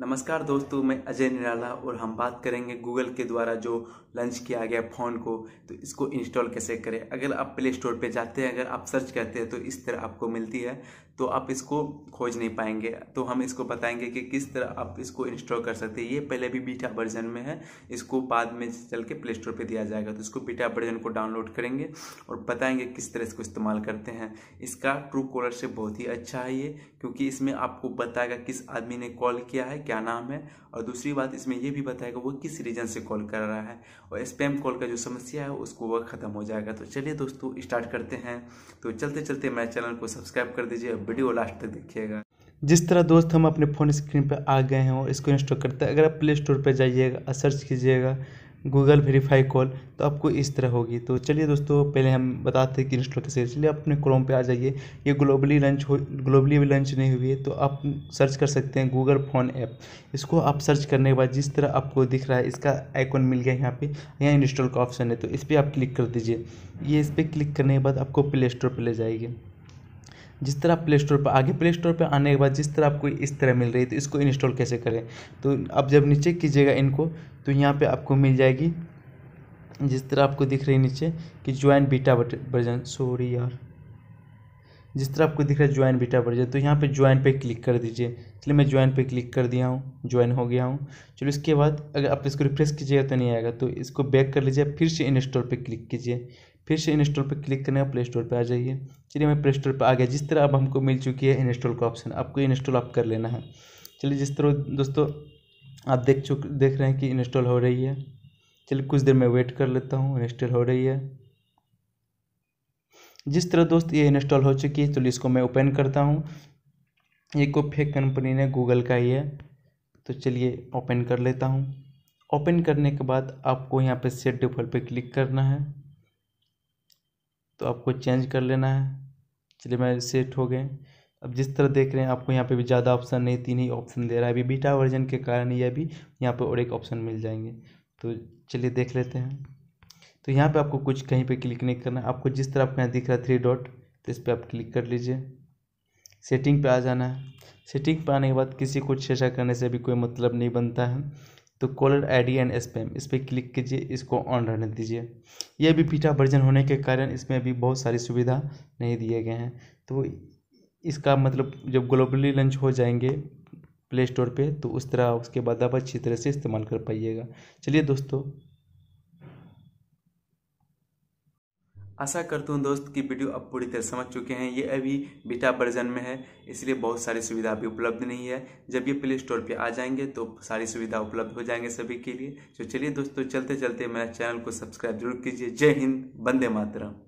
नमस्कार दोस्तों मैं अजय निराला और हम बात करेंगे गूगल के द्वारा जो लॉन्च किया गया फ़ोन को तो इसको इंस्टॉल कैसे करें अगर आप प्ले स्टोर पर जाते हैं अगर आप सर्च करते हैं तो इस तरह आपको मिलती है तो आप इसको खोज नहीं पाएंगे तो हम इसको बताएंगे कि किस तरह आप इसको इंस्टॉल कर सकते हैं ये पहले भी बीटा वर्जन में है इसको बाद में चल के प्ले स्टोर पर दिया जाएगा तो इसको बीटा वर्जन को डाउनलोड करेंगे और बताएंगे किस तरह इसको इस्तेमाल करते हैं इसका ट्रू कॉलर से बहुत ही अच्छा है ये क्योंकि इसमें आपको बताएगा किस आदमी ने कॉल किया है क्या नाम है और दूसरी बात इसमें यह भी बताएगा वो किस रीजन से कॉल कर रहा है और स्पैम कॉल का जो समस्या है उसको वह ख़त्म हो जाएगा तो चलिए दोस्तों स्टार्ट करते हैं तो चलते चलते मेरे चैनल को सब्सक्राइब कर दीजिए वीडियो लास्ट तक देखिएगा जिस तरह दोस्त हम अपने फ़ोन स्क्रीन पर आ गए हैं और इसको इंस्टॉल करते हैं अगर आप प्ले स्टोर पर जाइएगा सर्च कीजिएगा गूगल वेरीफाई कॉल तो आपको इस तरह होगी तो चलिए दोस्तों पहले हम बताते हैं कि इंस्टॉल कैसे चलिए अपने क्रोम पे आ जाइए ये ग्लोबली लंच हो ग्लोबली भी लंच नहीं हुई है तो आप सर्च कर सकते हैं गूगल फोन ऐप इसको आप सर्च करने के बाद जिस तरह आपको दिख रहा है इसका आइकॉन मिल गया यहाँ पे यहाँ इंस्टॉल का ऑप्शन है तो इस पर आप क्लिक कर दीजिए ये इस पर क्लिक करने के बाद आपको प्ले स्टोर पर ले जाएगी जिस तरह आप प्ले स्टोर पर आगे प्ले स्टोर पर आने के बाद जिस तरह आपको इस तरह मिल रही है तो इसको इंस्टॉल कैसे करें तो आप जब नीचे कीजिएगा इनको तो यहाँ पर आपको मिल जाएगी जिस तरह आपको दिख रही नीचे कि ज्वाइन बीटा वर्जन सॉरी यार जिस तरह आपको दिख रहा है ज्वाइन बीटा जाए तो यहाँ पे ज्वाइन पे क्लिक कर दीजिए इसलिए मैं ज्वाइन पे क्लिक कर दिया हूँ ज्वाइन हो गया हूँ चलो इसके बाद अगर आप इसको रिफ्रेश कीजिएगा तो नहीं आएगा तो इसको बैक कर लीजिए फिर से इंस्टॉल पर क्लिक कीजिए फिर से इंस्टॉल पर क्लिक करने का प्ले स्टोर पर आ जाइए चलिए मैं प्ले स्टोर पर आ गया जिस तरह अब हमको मिल चुकी है इंस्टॉल का ऑप्शन आपको इंस्टॉल आप कर लेना है चलिए जिस तरह दोस्तों आप देख चुक देख रहे हैं कि इंस्टॉल हो रही है चलिए कुछ देर में वेट कर लेता हूँ इंस्टॉल हो रही है जिस तरह दोस्त ये इंस्टॉल हो चुकी है चलिए तो इसको मैं ओपन करता हूँ ये कोई फेक कंपनी ने गूगल का ही है तो चलिए ओपन कर लेता हूँ ओपन करने के बाद आपको यहाँ पे सेट डिफ़ॉल्ट पे क्लिक करना है तो आपको चेंज कर लेना है चलिए मैं सेट हो गए अब जिस तरह देख रहे हैं आपको यहाँ पे भी ज़्यादा ऑप्शन नहीं तीन ही ऑप्शन दे रहा है अभी बीटा वर्जन के कारण ये भी यहाँ पे और एक ऑप्शन मिल जाएंगे तो चलिए देख लेते हैं तो यहाँ पे आपको कुछ कहीं पे क्लिक नहीं करना आपको जिस तरह आपको यहाँ दिख रहा है थ्री डॉट तो इस पर आप क्लिक कर लीजिए सेटिंग पे आ जाना है सेटिंग पे आने के बाद किसी को छेड़ा करने से भी कोई मतलब नहीं बनता है तो कॉलर आईडी एंड स्पैम इस पर क्लिक कीजिए इसको ऑन रहने दीजिए यह भी पीठा वर्जन होने के कारण इसमें अभी बहुत सारी सुविधा नहीं दिए गए हैं तो इसका मतलब जब ग्लोबली लॉन्च हो जाएंगे प्ले स्टोर पे तो उस तरह उसके बाद आप अच्छी तरह से इस्तेमाल कर पाइएगा चलिए दोस्तों आशा करता हूँ दोस्त कि वीडियो आप पूरी तरह समझ चुके हैं ये अभी बीटा वर्जन में है इसलिए बहुत सारी सुविधा अभी उपलब्ध नहीं है जब ये प्ले स्टोर पर आ जाएंगे तो सारी सुविधा उपलब्ध हो जाएंगे सभी के लिए तो चलिए दोस्तों चलते चलते मेरा चैनल को सब्सक्राइब जरूर कीजिए जय हिंद बंदे मातरम